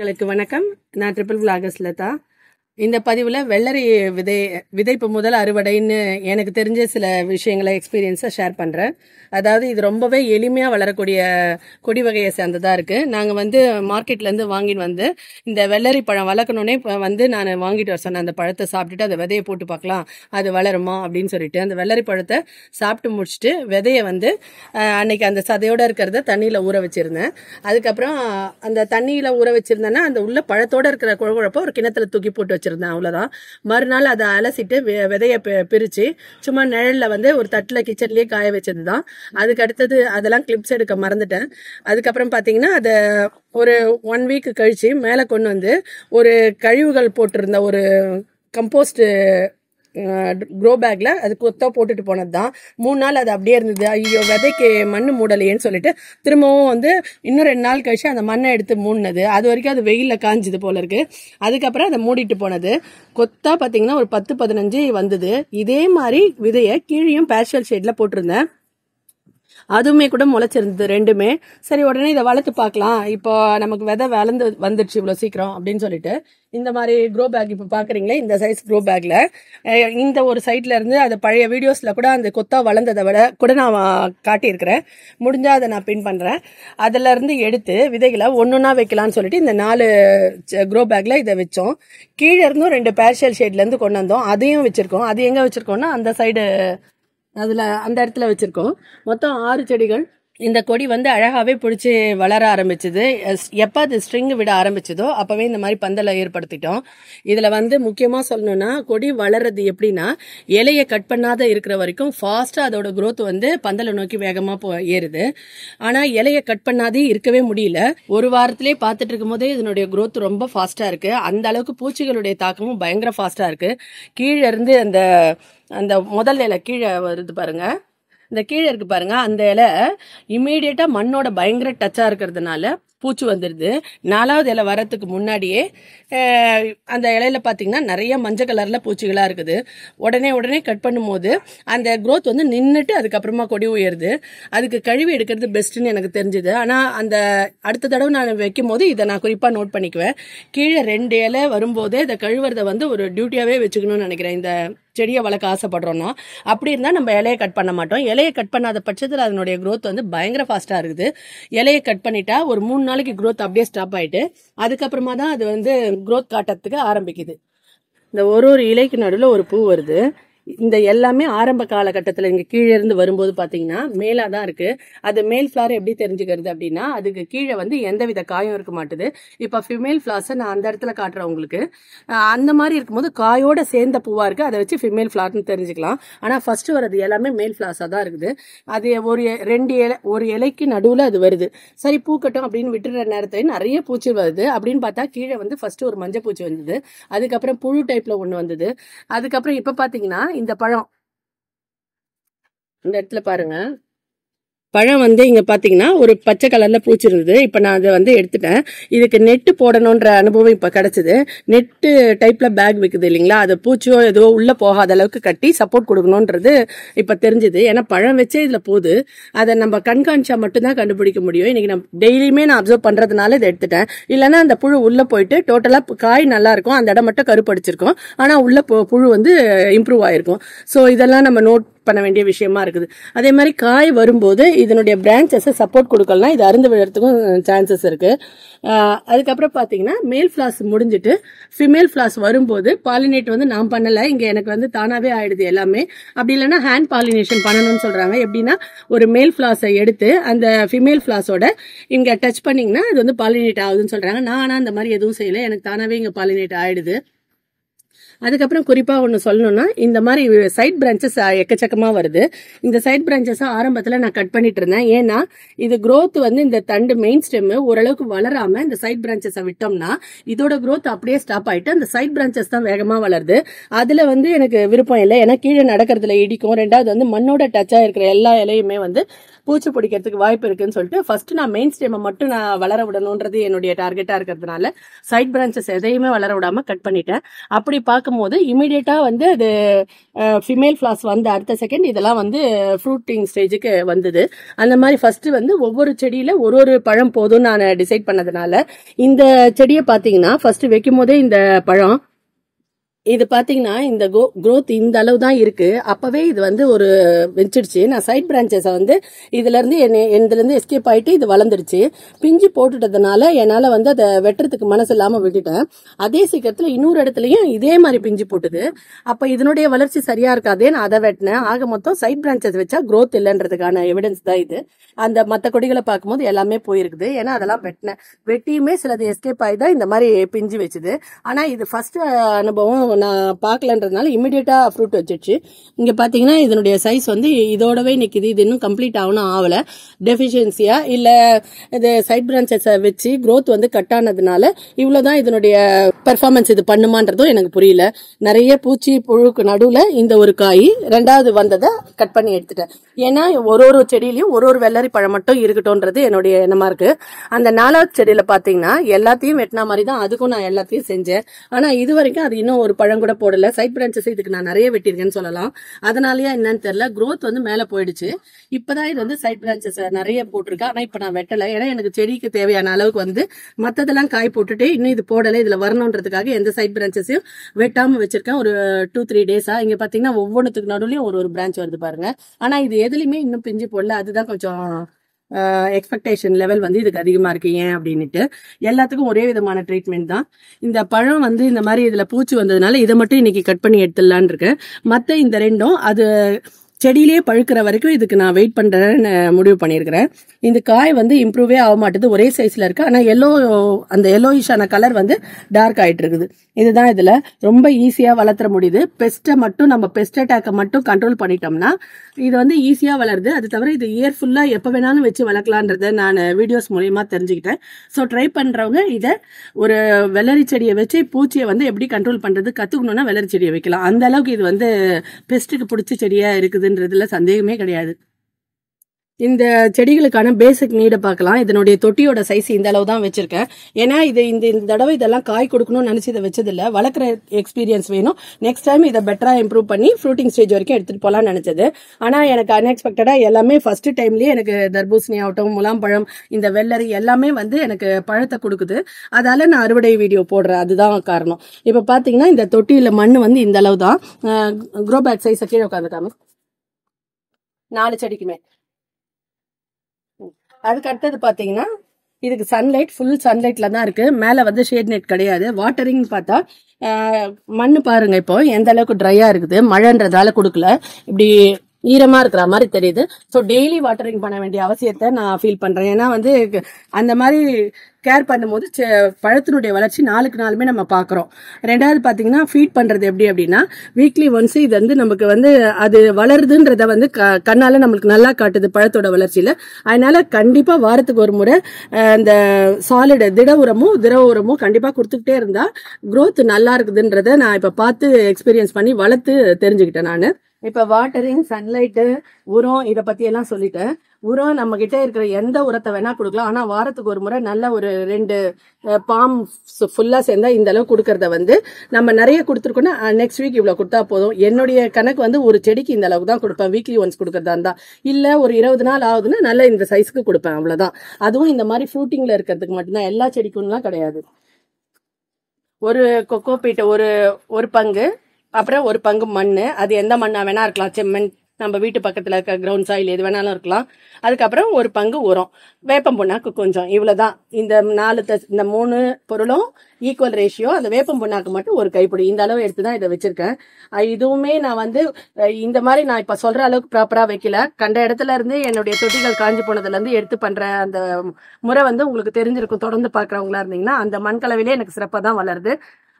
உங்களுக்கு வணக்கம் நான் ட்ரிபிள் விலாகஸ் லதா இந்த பதிவில் வெள்ளரி விதை விதைப்பு முதல் அறுவடைன்னு எனக்கு தெரிஞ்ச சில விஷயங்களை எக்ஸ்பீரியன்ஸை ஷேர் பண்ணுறேன் அதாவது இது ரொம்பவே எளிமையாக வளரக்கூடிய கொடி வகையை சேர்ந்ததாக இருக்குது நாங்கள் வந்து மார்க்கெட்லேருந்து வாங்கிட்டு வந்து இந்த வெள்ளரி பழம் வளர்க்கணுன்னே வந்து நான் வாங்கிட்டு வர சொன்னேன் அந்த பழத்தை சாப்பிட்டுட்டு அந்த விதையை போட்டு பார்க்கலாம் அது வளருமா அப்படின்னு சொல்லிட்டு அந்த வெள்ளரி பழத்தை சாப்பிட்டு முடிச்சுட்டு விதையை வந்து அன்னைக்கு அந்த சதையோடு இருக்கிறத தண்ணியில் ஊற வச்சுருந்தேன் அதுக்கப்புறம் அந்த தண்ணியில் ஊற வச்சுருந்தேன்னா அந்த உள்ள பழத்தோடு இருக்கிற குழப்பை ஒரு கிணத்துல தூக்கி போட்டு வச்சு வச்சுருந்தேன் அவ்வளோதான் மறுநாள் அதை அலசிட்டு விதையை பிரித்து சும்மா நிழலில் வந்து ஒரு தட்டில் கிச்சன்லேயே காய வச்சது தான் அதுக்கு அடுத்தது அதெல்லாம் கிளிப்ஸ் எடுக்க மறந்துட்டேன் அதுக்கப்புறம் பார்த்தீங்கன்னா அதை ஒரு ஒன் வீக் கழித்து மேலே கொண்டு வந்து ஒரு கழிவுகள் போட்டிருந்த ஒரு கம்போஸ்ட் க்ரோ பேக்கில் அது கொத்தாக போட்டுட்டு போனது தான் மூணு நாள் அது அப்படியே இருந்தது ஐயோ விதைக்கு மண் மூடலையேன்னு சொல்லிட்டு திரும்பவும் வந்து இன்னும் ரெண்டு நாள் கழிச்சு அந்த மண்ணை எடுத்து மூடினது அது வரைக்கும் அது வெயிலில் காஞ்சது போல இருக்கு அதுக்கப்புறம் அதை மூடிட்டு போனது கொத்தாக பார்த்தீங்கன்னா ஒரு பத்து பதினஞ்சு வந்தது இதே மாதிரி விதையை கீழே பேஷல் ஷேடில் போட்டிருந்தேன் அதுவுமே கூட முளைச்சிருந்தது ரெண்டுமே சரி உடனே இதை வளர்த்து பார்க்கலாம் இப்போ நமக்கு விதை வளர்ந்து வந்துடுச்சு இவ்வளோ சீக்கிரம் அப்படின்னு சொல்லிட்டு இந்த மாதிரி க்ரோ பேக் இப்போ பார்க்குறீங்களே இந்த சைஸ் க்ரோ பேக்கில் இந்த ஒரு சைட்ல இருந்து அது பழைய வீடியோஸில் கூட அந்த கொத்தா வளர்ந்ததை விட கூட நான் காட்டியிருக்கிறேன் முடிஞ்சால் அதை நான் பின் பண்ணுறேன் அதிலேருந்து எடுத்து விதைகளை ஒன்றுனா வைக்கலாம்னு சொல்லிட்டு இந்த நாலு க்ரோ பேக்கில் இதை வச்சோம் கீழே இருந்தும் ரெண்டு பேர்ஷியல் ஷேட்லேருந்து கொண்டு வந்தோம் அதையும் வச்சுருக்கோம் அது எங்கே வச்சுருக்கோம்னா அந்த சைடு அதில் அந்த இடத்துல வச்சுருக்கோம் மொத்தம் ஆறு செடிகள் இந்த கொடி வந்து அழகாகவே பிடிச்சி வளர ஆரம்பிச்சது எப்போ அது ஸ்ட்ரிங் விட ஆரம்பிச்சதோ அப்போவே இந்த மாதிரி பந்தலை ஏற்படுத்திட்டோம் இதில் வந்து முக்கியமாக சொல்லணும்னா கொடி வளர்றது எப்படின்னா இலையை கட் பண்ணாத இருக்கிற வரைக்கும் ஃபாஸ்ட்டாக அதோட குரோத் வந்து பந்தலை நோக்கி வேகமாக போ ஏறுது ஆனால் இலையை கட் பண்ணாதே இருக்கவே முடியல ஒரு வாரத்திலே பார்த்துட்டு இருக்கும் போதே இதனுடைய குரோத் ரொம்ப ஃபாஸ்ட்டாக இருக்குது அந்த அளவுக்கு பூச்சிகளுடைய தாக்கமும் பயங்கர ஃபாஸ்ட்டாக இருக்குது கீழே இருந்து அந்த அந்த முதல் இலை கீழே வருது பாருங்கள் இந்த கீழே இருக்கு பாருங்க அந்த இலை இமீடியட்டா மண்ணோட பயங்கர டச்சா இருக்கிறதுனால பூச்சி வந்துடுது நாலாவது இலை வரத்துக்கு முன்னாடியே அந்த இலையில பார்த்தீங்கன்னா நிறைய மஞ்சள் கலரில் பூச்சிகளாக இருக்குது உடனே உடனே கட் பண்ணும்போது அந்த க்ரோத் வந்து நின்றுட்டு அதுக்கப்புறமா கொடி உயருது அதுக்கு கழுவி எடுக்கிறது பெஸ்ட்டுன்னு எனக்கு தெரிஞ்சுது ஆனால் அந்த அடுத்த தடவை நான் வைக்கும் போது இதை நான் குறிப்பாக நோட் பண்ணிக்குவேன் கீழே ரெண்டு இலை வரும்போதே இதை கழுவுறதை வந்து ஒரு டியூட்டியாகவே வச்சுக்கணும்னு நினைக்கிறேன் இந்த செடியை வளர்க்க ஆசைப்படுறோன்னா அப்படி இருந்தால் நம்ம இலையை கட் பண்ண மாட்டோம் இலையை கட் பண்ணாத பட்சத்தில் அதனுடைய க்ரோத் வந்து பயங்கர ஃபாஸ்ட்டாக இருக்குது இலையை கட் பண்ணிட்டா ஒரு மூணு நாளைக்கு க்ரோத் அப்படியே ஸ்டாப் ஆயிட்டு அதுக்கப்புறமா தான் அது வந்து க்ரோத் காட்டத்துக்கு ஆரம்பிக்குது இந்த ஒரு ஒரு இலைக்கு நடுவில் ஒரு பூ வருது இந்த எல்லாமே ஆரம்ப காலகட்டத்தில் இங்கே கீழே இருந்து வரும்போது பார்த்தீங்கன்னா மேலாக தான் இருக்குது அது மேல் ஃப்ளார் எப்படி தெரிஞ்சுக்கிறது அப்படின்னா அதுக்கு கீழே வந்து எந்தவித காயும் இருக்க மாட்டுது இப்போ ஃபிமேல் ஃப்ளார்ஸை நான் அந்த இடத்துல காட்டுறேன் உங்களுக்கு அந்த மாதிரி இருக்கும்போது காயோட சேர்ந்த பூவாக இருக்குது அதை வச்சு ஃபிமேல் ஃப்ளார்னு தெரிஞ்சுக்கலாம் ஆனால் ஃபர்ஸ்ட் வர்றது எல்லாமே மேல் ஃப்ளார்ஸாக தான் இருக்குது அது ஒரு ரெண்டு இலை ஒரு இலைக்கு நடுவில் அது வருது சரி பூக்கட்டும் அப்படின்னு விட்டுற நேரத்தில் நிறைய பூச்சி வருது அப்படின்னு பார்த்தா கீழே வந்து ஃபர்ஸ்ட் ஒரு மஞ்சள் பூச்சி வந்தது அதுக்கப்புறம் புழு டைப்பில் ஒன்று வந்தது அதுக்கப்புறம் இப்போ பார்த்தீங்கன்னா இந்த பழம் இந்த இடத்துல பாருங்கள் பழம் வந்து இங்கே பார்த்தீங்கன்னா ஒரு பச்சை கலரில் பூச்சிருந்தது இப்போ நான் அதை வந்து எடுத்துட்டேன் இதுக்கு நெட்டு போடணுன்ற அனுபவம் இப்போ கிடச்சிது நெட்டு டைப்பில் பேக் விற்குது இல்லைங்களா அது பூச்சியோ ஏதோ உள்ளே போகாத அளவுக்கு கட்டி சப்போர்ட் கொடுக்கணுன்றது இப்போ தெரிஞ்சுது ஏன்னா பழம் வச்சே இதில் போகுது அதை நம்ம கண்காணிச்சா மட்டும்தான் கண்டுபிடிக்க முடியும் இன்றைக்கி நான் டெய்லியுமே நான் அப்சர்வ் பண்ணுறதுனால இதை எடுத்துட்டேன் இல்லைன்னா அந்த புழு உள்ளே போயிட்டு டோட்டலாக காய் நல்லாயிருக்கும் அந்த இடம் மட்டும் கருப்படிச்சிருக்கும் ஆனால் உள்ள புழு வந்து இம்ப்ரூவ் ஆகிருக்கும் ஸோ இதெல்லாம் நம்ம நோட் பண்ண வேண்டிய விஷயமா இருக்குது அதே மாதிரி காய் வரும்போது இதனுடைய பிரான்ச்சஸை சப்போர்ட் கொடுக்கலாம் இது அருந்து விழுறதுக்கும் சான்சஸ் இருக்கு அதுக்கப்புறம் பார்த்தீங்கன்னா மேல் ஃபிளாஸ் முடிஞ்சிட்டு ஃபிமேல் ஃபிளாஸ் வரும்போது பாலினேட் வந்து நான் பண்ணலை இங்கே எனக்கு வந்து தானாகவே ஆயிடுது எல்லாமே அப்படி இல்லைன்னா ஹேண்ட் பாலினேஷன் பண்ணணும்னு சொல்கிறாங்க எப்படின்னா ஒரு மேல் ஃபிளாஸை எடுத்து அந்த ஃபிமேல் ஃபிளாஸோட இங்கே டச் பண்ணிங்கன்னா அது வந்து பாலினேட் ஆகுதுன்னு சொல்கிறாங்க நான் ஆனால் அந்த மாதிரி எதுவும் செய்யலை எனக்கு தானாகவே இங்கே பாலினேட் ஆயிடுது அதுக்கப்புறம் குறிப்பாக ஒன்று சொல்லணும்னா இந்த மாதிரி சைட் பிரான்ச்சஸ் எக்கச்சக்கமாக வருது இந்த சைட் பிரான்ச்சஸை ஆரம்பத்தில் நான் கட் பண்ணிட்டு இருந்தேன் ஏன்னா இது க்ரோத் வந்து இந்த தண்டு மெயின் ஸ்டெம்மு ஓரளவுக்கு வளராம இந்த சைட் பிரான்ச்சஸை விட்டோம்னா இதோட க்ரோத் அப்படியே ஸ்டாப் ஆயிட்டு அந்த சைட் பிரான்ச்சஸ் தான் வேகமாக வளருது அதில் வந்து எனக்கு விருப்பம் இல்லை ஏன்னா கீழே நடக்கிறதுல இடிக்கும் ரெண்டாவது வந்து மண்ணோட டச்சாக இருக்கிற எல்லா இலையுமே வந்து பூச்சி பிடிக்கிறதுக்கு வாய்ப்பு இருக்குன்னு சொல்லிட்டு ஃபர்ஸ்ட் நான் மெயின் ஸ்டேமை மட்டும் நான் வளர விடணுன்றது என்னுடைய டார்கெட்டா இருக்கிறதுனால சைட் பிரான்ச்சஸ் எதையுமே வளர விடாம கட் பண்ணிட்டேன் அப்படி பார்க்கும்போது இமீடியட்டா வந்து அது ஃபிமேல் ஃபிளாஸ் வந்த அடுத்த செகண்ட் இதெல்லாம் வந்து ஃப்ரூட்டிங் ஸ்டேஜுக்கு வந்தது அந்த மாதிரி ஃபர்ஸ்ட் வந்து ஒவ்வொரு செடியில ஒரு ஒரு பழம் போதும்னு நான் டிசைட் பண்ணதுனால இந்த செடியை பார்த்தீங்கன்னா ஃபர்ஸ்ட் வைக்கும் போதே இந்த பழம் இது பார்த்தீங்கன்னா இந்த கோ க்ரோத் இந்த அளவு தான் இருக்குது அப்போவே இது வந்து ஒரு வச்சிடுச்சு நான் சைட் பிரான்ச்சஸை வந்து இதுலேருந்து என்னை இதுலேருந்து எஸ்கேப் ஆகிட்டு இது வளர்ந்துருச்சு பிஞ்சு போட்டுட்டதுனால என்னால் வந்து அதை வெட்டுறதுக்கு மனசு இல்லாமல் விட்டுட்டேன் அதே சீக்கிரத்தில் இன்னொரு இடத்துலையும் இதே மாதிரி பிஞ்சு போட்டுது அப்போ இதனுடைய வளர்ச்சி சரியாக இருக்காதே நான் அதை வெட்டினேன் ஆக மொத்தம் சைட் பிரான்ச்சஸ் வச்சா க்ரோத் இல்லைன்றதுக்கான எவிடன்ஸ் தான் இது அந்த மற்ற கொடிகளை பார்க்கும்போது எல்லாமே போயிருக்குது ஏன்னா அதெல்லாம் வெட்டினேன் வெட்டியுமே சிலது எஸ்கேப் ஆகி தான் இந்த மாதிரி பிஞ்சு வச்சுது ஆனால் இது ஃபர்ஸ்ட் அனுபவம் நான் பார்க்கலன்றதுனால இமீடியட்டாக ஃப்ரூட் வச்சிருச்சு இங்கே பார்த்தீங்கன்னா இதனுடைய சைஸ் வந்து இதோடவே நிற்கிது இது இன்னும் கம்ப்ளீட் ஆகணும் ஆகலை டெஃபிஷியன்சியாக இல்லை இது சைட் பிரான்ச்சஸை வச்சு க்ரோத் வந்து கட் ஆனதுனால இவ்வளோ தான் இதனுடைய பெர்ஃபார்மன்ஸ் இது பண்ணுமான்றதும் எனக்கு புரியல நிறைய பூச்சி புழுக்கு நடுவில் இந்த ஒரு காய் ரெண்டாவது வந்ததை கட் பண்ணி எடுத்துட்டேன் ஏன்னா ஒரு ஒரு செடியிலையும் ஒரு ஒரு வெள்ளரி பழம் மட்டும் இருக்கட்டும்ன்றது என்னுடைய எண்ணமாக இருக்குது அந்த நாலாவது செடியில் பார்த்தீங்கன்னா எல்லாத்தையும் வெட்டினா மாதிரி தான் அதுக்கும் நான் எல்லாத்தையும் செஞ்சேன் ஆனால் இது வரைக்கும் அது இன்னும் ஒரு பழம் பழம் கூட போடல சைட் பிரான்ச்சஸ் இதுக்கு நான் நிறைய வெட்டியிருக்கேன்னு சொல்லலாம் அதனாலயா என்னன்னு தெரியல க்ரோத் வந்து மேல போயிடுச்சு இப்பதான் இது வந்து சைட் பிரான்ச்சஸ் நிறைய போட்டிருக்கேன் ஆனா இப்ப நான் வெட்டல ஏன்னா எனக்கு செடிக்கு தேவையான அளவுக்கு வந்து மத்ததெல்லாம் காய் போட்டுட்டு இன்னும் இது போடல இதுல வரணுன்றதுக்காக எந்த சைட் பிரான்ச்சஸையும் வெட்டாம வச்சிருக்கேன் ஒரு டூ த்ரீ டேஸா இங்க பாத்தீங்கன்னா ஒவ்வொன்றுத்துக்கு நடுவுலயும் ஒரு ஒரு பிரான்ச் வருது பாருங்க ஆனா இது எதுலயுமே இன்னும் பிஞ்சு போடல அதுதான் கொஞ்சம் எக்ஸ்பெக்டேஷன் லெவல் வந்து இதுக்கு அதிகமாக இருக்கு ஏன் அப்படின்ட்டு எல்லாத்துக்கும் ஒரே விதமான ட்ரீட்மெண்ட் தான் இந்த பழம் வந்து இந்த மாதிரி இதில் பூச்சி வந்ததுனால இதை மட்டும் இன்னைக்கு கட் பண்ணி எடுத்துடலான் இருக்கேன் மற்ற இந்த ரெண்டும் அது செடியிலே பழுக்கிற வரைக்கும் இதுக்கு நான் வெயிட் பண்ணுறேன்னு முடிவு பண்ணியிருக்கிறேன் இந்த காய் வந்து இம்ப்ரூவே ஆக மாட்டேது ஒரே சைஸ்ல இருக்கு ஆனா எல்லோ அந்த எல்லோயிஷான கலர் வந்து டார்க் ஆயிட்டு இருக்குது இதுதான் இதுல ரொம்ப ஈஸியா வளர்த்துற முடியுது பெஸ்ட்டை மட்டும் நம்ம பெஸ்ட் அட்டாக்கை மட்டும் கண்ட்ரோல் பண்ணிட்டோம்னா இது வந்து ஈஸியா வளருது அது தவிர இது இயர் ஃபுல்லா எப்ப வேணாலும் வச்சு வளர்க்கலான்றத நான் வீடியோஸ் மூலயமா தெரிஞ்சுக்கிட்டேன் ஸோ ட்ரை பண்றவங்க இதை ஒரு வெள்ளரி செடியை வச்சு பூச்சியை வந்து எப்படி கண்ட்ரோல் பண்றது கத்துக்கணும்னா வெள்ளரி செடியை வைக்கலாம் அந்த அளவுக்கு இது வந்து பெஸ்ட்டுக்கு பிடிச்ச செடியா இருக்குதுன்றதுல சந்தேகமே கிடையாது இந்த செடிகளுக்கான பேசிக் நீடை பார்க்கலாம் இதனுடைய தொட்டியோட சைஸ் இந்த அளவு தான் வச்சிருக்கேன் ஏன்னா இது இந்த இந்த தடவை இதெல்லாம் காய் கொடுக்கணும்னு நினைச்சு இதை இல்லை வளர்க்குற எக்ஸ்பீரியன்ஸ் வேணும் நெக்ஸ்ட் டைம் இதை பெட்டரா இம்ப்ரூவ் பண்ணி ஃப்ரூட்டிங் ஸ்டேஜ் வரைக்கும் எடுத்துட்டு போலாம்னு நினைச்சது ஆனா எனக்கு அன்எக்ஸ்பெக்டடா எல்லாமே ஃபர்ஸ்ட் டைம்லயே எனக்கு தர்பூசணி ஆகட்டும் முலாம்பழம் இந்த வெள்ளரி எல்லாமே வந்து எனக்கு பழத்தை கொடுக்குது அதால நான் அறுவடை வீடியோ போடுறேன் அதுதான் காரணம் இப்ப பாத்தீங்கன்னா இந்த தொட்டியில மண் வந்து இந்த அளவு தான் குரோபேக் பேக் சைஸ் கீழே உட்காந்துக்காம நாலு செடிக்குமே அதுக்கு அடுத்தது பார்த்தீங்கன்னா இதுக்கு சன்லைட் ஃபுல் சன்லைட்டில் தான் இருக்குது மேலே வந்து ஷேட் நெட் கிடையாது வாட்டரிங் பார்த்தா மண் பாருங்க இப்போ எந்த அளவுக்கு ட்ரையாக இருக்குது மழைன்றதால கொடுக்கல இப்படி ஈரமா இருக்கிற மாதிரி தெரியுது ஸோ டெய்லி வாட்டரிங் பண்ண வேண்டிய அவசியத்தை நான் ஃபீல் பண்றேன் ஏன்னா வந்து அந்த மாதிரி கேர் பண்ணும்போது பழத்தினுடைய வளர்ச்சி நாளுக்கு நாளுமே நம்ம பார்க்குறோம் ரெண்டாவது பார்த்தீங்கன்னா ஃபீட் பண்ணுறது எப்படி அப்படின்னா வீக்லி ஒன்ஸ் இது வந்து நமக்கு வந்து அது வளருதுன்றத வந்து க கண்ணால் நம்மளுக்கு நல்லா காட்டுது பழத்தோட வளர்ச்சியில் அதனால கண்டிப்பாக வாரத்துக்கு ஒரு முறை இந்த சாலிட திட உரமும் திரவ உரமும் கண்டிப்பாக கொடுத்துக்கிட்டே இருந்தால் க்ரோத் நல்லா இருக்குதுன்றத நான் இப்போ பார்த்து எக்ஸ்பீரியன்ஸ் பண்ணி வளர்த்து தெரிஞ்சுக்கிட்டேன் நான் இப்போ வாட்டரிங் சன்லைட்டு உரம் இதை பற்றியெல்லாம் சொல்லிட்டேன் உரம் நம்ம கிட்ட இருக்கிற எந்த உரத்தை வேணா கொடுக்கலாம் ஆனால் வாரத்துக்கு ஒரு முறை நல்ல ஒரு ரெண்டு பாம் ஃபுல்லாக சேர்ந்தா இந்த அளவு கொடுக்கறத வந்து நம்ம நிறைய கொடுத்துருக்கோம்னா நெக்ஸ்ட் வீக் இவ்வளோ கொடுத்தா போதும் என்னுடைய கணக்கு வந்து ஒரு செடிக்கு இந்த அளவுக்கு தான் கொடுப்பேன் வீக்லி ஒன்ஸ் கொடுக்கறதா இருந்தா இல்லை ஒரு இருபது நாள் ஆகுதுன்னா நல்ல இந்த சைஸ்க்கு கொடுப்பேன் அவ்வளவுதான் அதுவும் இந்த மாதிரி ஃப்ரூட்டிங்கில் இருக்கிறதுக்கு மட்டும்தான் எல்லா செடிக்கும்லாம் கிடையாது ஒரு கொக்கோ பீட்டை ஒரு ஒரு பங்கு அப்புறம் ஒரு பங்கு மண் அது எந்த மண்ணா வேணா இருக்கலாம் செம்மண் நம்ம வீட்டு பக்கத்தில் இருக்க கிரவுண்ட் சாயில் எது வேணாலும் இருக்கலாம் அதுக்கப்புறம் ஒரு பங்கு உரம் வேப்பம் புண்ணாக்கு கொஞ்சம் இவ்வளவுதான் இந்த நாலு த இந்த மூணு பொருளும் ஈக்குவல் ரேஷியோ அந்த வேப்பம் புண்ணாக்கு மட்டும் ஒரு கைப்பிடி இந்த அளவு எடுத்து தான் இதை வச்சிருக்கேன் இதுவுமே நான் வந்து இந்த மாதிரி நான் இப்போ சொல்கிற அளவுக்கு ப்ராப்பராக வைக்கல கண்ட இடத்துல இருந்து என்னுடைய தொட்டிகள் காஞ்சி போனதுலேருந்து எடுத்து பண்ணுற அந்த முறை வந்து உங்களுக்கு தெரிஞ்சிருக்கும் தொடர்ந்து பார்க்குறவங்களா இருந்தீங்கன்னா அந்த மண்கலவிலே எனக்கு சிறப்பாக தான் வளருது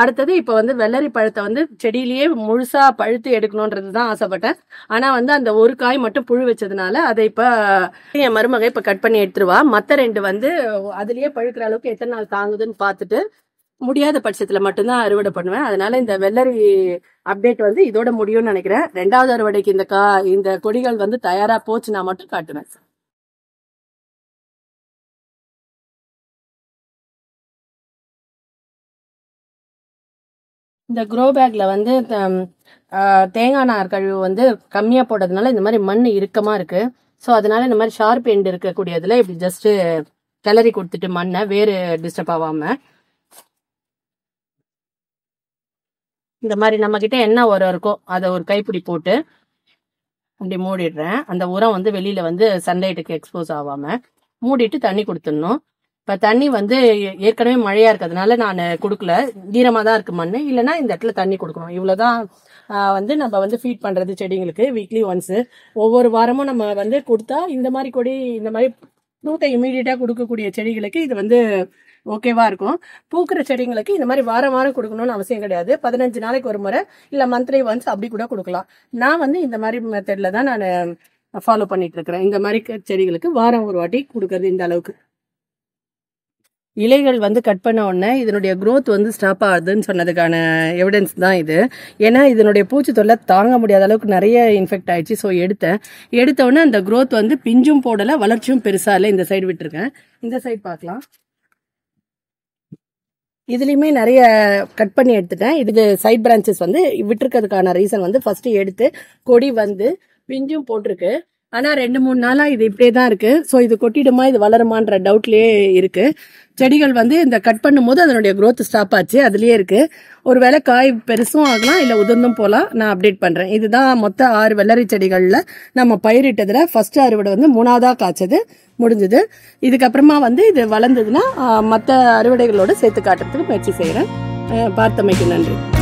அடுத்தது இப்போ வந்து வெள்ளரி பழத்தை வந்து செடியிலேயே முழுசாக பழுத்து எடுக்கணுன்றது தான் ஆசைப்பட்டேன் ஆனால் வந்து அந்த ஒரு காய் மட்டும் புழு வச்சதுனால அதை இப்போ என் மருமகை இப்போ கட் பண்ணி எடுத்துருவா மற்ற ரெண்டு வந்து அதுலேயே பழுக்கிற அளவுக்கு எத்தனை நாள் தாங்குதுன்னு பார்த்துட்டு முடியாத பட்சத்தில் மட்டும்தான் அறுவடை பண்ணுவேன் அதனால இந்த வெள்ளரி அப்டேட் வந்து இதோட முடியும்னு நினைக்கிறேன் ரெண்டாவது அறுவடைக்கு இந்த கா இந்த கொடிகள் வந்து தயாராக போச்சு நான் மட்டும் காட்டுவேன் இந்த க்ரோ பேக்கில் வந்து தேங்காய் நார் கழிவு வந்து கம்மியாக போட்டதுனால இந்த மாதிரி மண் இறுக்கமாக இருக்குது ஸோ அதனால இந்த மாதிரி ஷார்ப் எண்டு இருக்கக்கூடியதில் இப்படி ஜஸ்ட்டு கிளறி கொடுத்துட்டு மண்ணை வேறு டிஸ்டர்ப் ஆகாமல் இந்த மாதிரி நம்மக்கிட்ட என்ன உரம் இருக்கோ அதை ஒரு கைப்பிடி போட்டு அப்படி மூடிடுறேன் அந்த உரம் வந்து வெளியில் வந்து சன்லைட்டுக்கு எக்ஸ்போஸ் ஆகாமல் மூடிட்டு தண்ணி கொடுத்துடணும் இப்போ தண்ணி வந்து ஏற்கனவே மழையா இருக்கிறதுனால நான் கொடுக்கல ஈரமாக தான் இருக்கு மண் இல்லைன்னா இந்த இடத்துல தண்ணி கொடுக்கணும் இவ்வளோதான் வந்து நம்ம வந்து ஃபீட் பண்ணுறது செடிங்களுக்கு வீக்லி ஒன்ஸு ஒவ்வொரு வாரமும் நம்ம வந்து கொடுத்தா இந்த மாதிரி கொடி இந்த மாதிரி ஃப்ரூட்டை இமீடியட்டாக கொடுக்கக்கூடிய செடிகளுக்கு இது வந்து ஓகேவா இருக்கும் பூக்கிற செடிங்களுக்கு இந்த மாதிரி வாரம் வாரம் கொடுக்கணும்னு அவசியம் கிடையாது பதினஞ்சு நாளைக்கு ஒரு முறை இல்லை மந்த்லி ஒன்ஸ் அப்படி கூட கொடுக்கலாம் நான் வந்து இந்த மாதிரி மெத்தடில் தான் நான் ஃபாலோ பண்ணிட்டு இருக்கிறேன் இந்த மாதிரி செடிகளுக்கு வாரம் ஒரு வாட்டி கொடுக்கறது இந்த அளவுக்கு இலைகள் வந்து கட் பண்ண உடனே இதனுடைய க்ரோத் வந்து ஸ்டாப் ஆகுதுன்னு சொன்னதுக்கான எவிடன்ஸ் தான் இது ஏன்னா இதனுடைய பூச்சி தொல்லை தாங்க முடியாத அளவுக்கு நிறைய இன்ஃபெக்ட் ஆயிடுச்சு ஸோ எடுத்தேன் எடுத்த அந்த க்ரோத் வந்து பிஞ்சும் போடலை வளர்ச்சியும் பெருசாக இல்லை இந்த சைடு விட்டுருக்கேன் இந்த சைடு பார்க்கலாம் இதுலேயுமே நிறைய கட் பண்ணி எடுத்துட்டேன் இது சைட் பிரான்ச்சஸ் வந்து விட்டுருக்கிறதுக்கான ரீசன் வந்து ஃபர்ஸ்ட் எடுத்து கொடி வந்து பிஞ்சும் போட்டிருக்கு ஆனால் ரெண்டு மூணு நாளாக இது இப்படியே தான் இருக்குது ஸோ இது கொட்டிடுமா இது வளருமான்ற டவுட்லேயே இருக்குது செடிகள் வந்து இந்த கட் பண்ணும்போது அதனுடைய க்ரோத் ஸ்டாப் ஆச்சு அதுலேயே இருக்குது ஒரு வேளை காய் பெருசும் ஆகலாம் இல்லை உதிர்ந்தும் போகலாம் நான் அப்டேட் பண்ணுறேன் இதுதான் மொத்த ஆறு வெள்ளரி செடிகளில் நம்ம பயிரிட்டதில் ஃபஸ்ட் அறுவடை வந்து மூணாவதாக காய்ச்சது முடிஞ்சது இதுக்கப்புறமா வந்து இது வளர்ந்ததுன்னா மற்ற அறுவடைகளோடு சேர்த்து காட்டுறதுக்கு முயற்சி செய்கிறேன் பார்த்தமைக்கு நன்றி